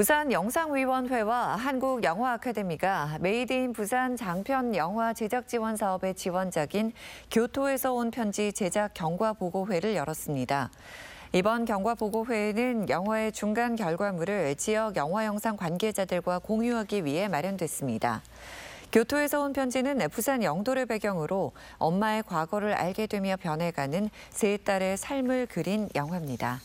부산 영상위원회와 한국영화아카데미가 메이드 인 부산 장편 영화 제작 지원 사업의 지원작인 교토에서 온 편지 제작 경과 보고회를 열었습니다. 이번 경과 보고회는 영화의 중간 결과물을 지역 영화 영상 관계자들과 공유하기 위해 마련됐습니다. 교토에서 온 편지는 부산 영도를 배경으로 엄마의 과거를 알게 되며 변해가는 세 딸의 삶을 그린 영화입니다.